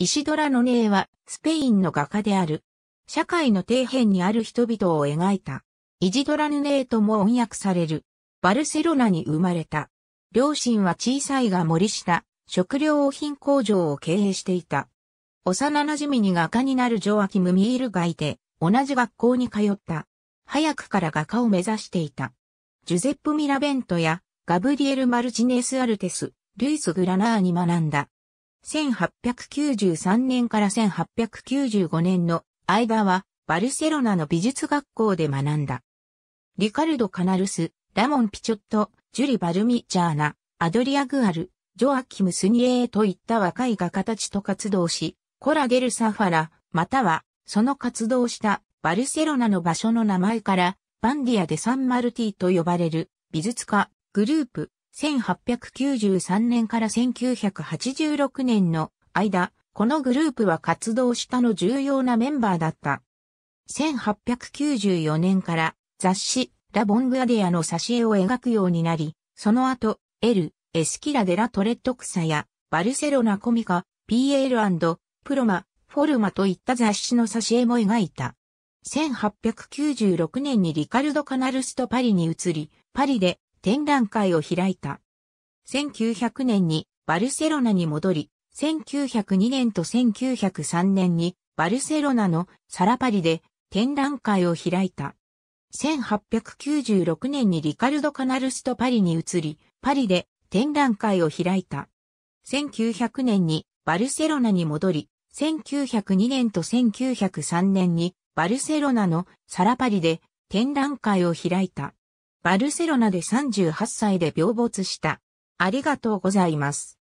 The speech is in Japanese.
石ドラのネは、スペインの画家である。社会の底辺にある人々を描いた。イジドラヌネーとも翻訳される。バルセロナに生まれた。両親は小さいが森下、食料品工場を経営していた。幼馴染に画家になるジョアキム・ミールがいて、同じ学校に通った。早くから画家を目指していた。ジュゼップ・ミラベントや、ガブリエル・マルチネス・アルテス、ルイス・グラナーに学んだ。1893年から1895年の間はバルセロナの美術学校で学んだ。リカルド・カナルス、ラモン・ピチョット、ジュリ・バルミチャーナ、アドリア・グアル、ジョアキム・スニエーといった若い画家たちと活動し、コラ・ゲル・サファラ、または、その活動したバルセロナの場所の名前から、バンディア・デ・サン・マルティと呼ばれる美術家、グループ、1893年から1986年の間、このグループは活動したの重要なメンバーだった。1894年から雑誌ラ・ボングアディアの挿絵を描くようになり、その後、エル、エスキラ・デラ・トレットサや、バルセロナ・コミカ、PL& プロマ、フォルマといった雑誌の挿絵も描いた。1896年にリカルド・カナルスとパリに移り、パリで展覧会を開いた。1900年にバルセロナに戻り、1902年と1903年にバルセロナのサラパリで展覧会を開いた。1896年にリカルド・カナルスとパリに移り、パリで展覧会を開いた。1900年にバルセロナに戻り、1902年と1903年にバルセロナのサラパリで展覧会を開いた。バルセロナで38歳で病没した。ありがとうございます。